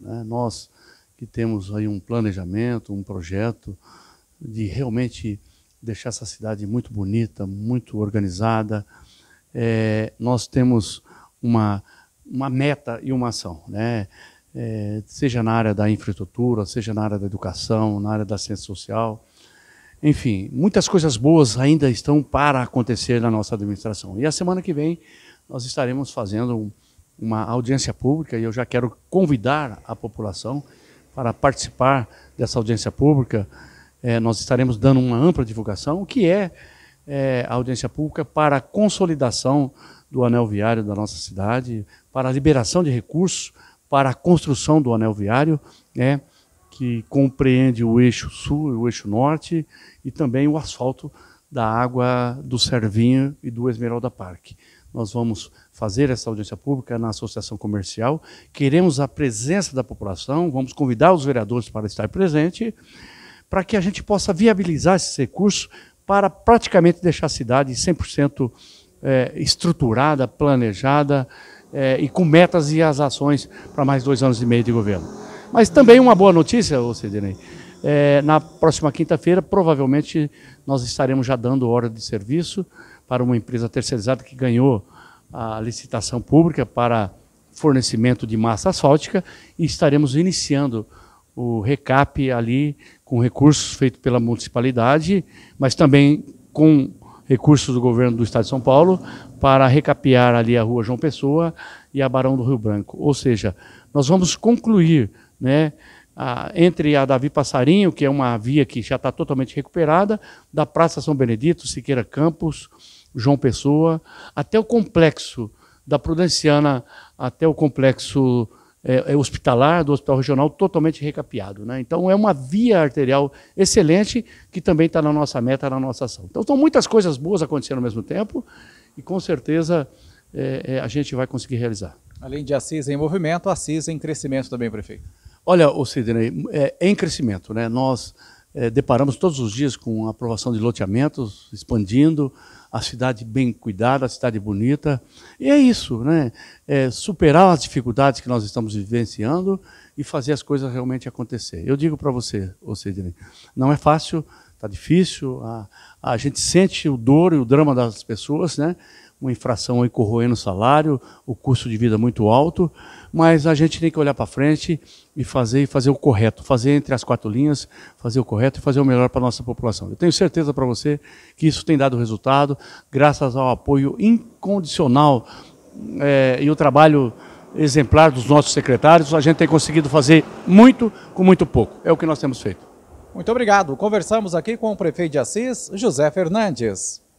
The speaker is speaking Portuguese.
Né? Nós que temos aí um planejamento, um projeto de realmente deixar essa cidade muito bonita, muito organizada. É, nós temos uma, uma meta e uma ação, né? É, seja na área da infraestrutura, seja na área da educação, na área da ciência social. Enfim, muitas coisas boas ainda estão para acontecer na nossa administração. E a semana que vem nós estaremos fazendo um uma audiência pública e eu já quero convidar a população para participar dessa audiência pública. É, nós estaremos dando uma ampla divulgação, o que é, é a audiência pública para a consolidação do anel viário da nossa cidade, para a liberação de recursos para a construção do anel viário, né, que compreende o eixo sul e o eixo norte e também o asfalto da água do Servinho e do Esmeralda Parque. Nós vamos fazer essa audiência pública na Associação Comercial. Queremos a presença da população, vamos convidar os vereadores para estar presente, para que a gente possa viabilizar esse recurso para praticamente deixar a cidade 100% é, estruturada, planejada é, e com metas e as ações para mais dois anos e meio de governo. Mas também uma boa notícia, ô Cedirei, é, na próxima quinta-feira, provavelmente, nós estaremos já dando hora de serviço para uma empresa terceirizada que ganhou a licitação pública para fornecimento de massa asfáltica e estaremos iniciando o recap ali com recursos feitos pela municipalidade, mas também com recursos do governo do estado de São Paulo para recapear ali a rua João Pessoa e a Barão do Rio Branco. Ou seja, nós vamos concluir, né, a, entre a Davi Passarinho, que é uma via que já está totalmente recuperada, da Praça São Benedito, Siqueira Campos, João Pessoa, até o complexo da Prudenciana, até o complexo é, é, hospitalar, do hospital regional, totalmente recapeado. Né? Então, é uma via arterial excelente que também está na nossa meta, na nossa ação. Então, são muitas coisas boas acontecendo ao mesmo tempo e, com certeza, é, é, a gente vai conseguir realizar. Além de Assis em movimento, Assis em crescimento também, prefeito. Olha, o Sidney, é, é, em crescimento, né? Nós é, deparamos todos os dias com a aprovação de loteamentos, expandindo a cidade bem cuidada, a cidade bonita. E é isso, né? É superar as dificuldades que nós estamos vivenciando e fazer as coisas realmente acontecer. Eu digo para você, ô Sidney, não é fácil, está difícil, a, a gente sente o dor e o drama das pessoas, né? uma infração aí corroendo o salário, o custo de vida muito alto, mas a gente tem que olhar para frente e fazer e fazer o correto, fazer entre as quatro linhas, fazer o correto e fazer o melhor para a nossa população. Eu tenho certeza para você que isso tem dado resultado, graças ao apoio incondicional é, e o trabalho exemplar dos nossos secretários, a gente tem conseguido fazer muito com muito pouco. É o que nós temos feito. Muito obrigado. Conversamos aqui com o prefeito de Assis, José Fernandes.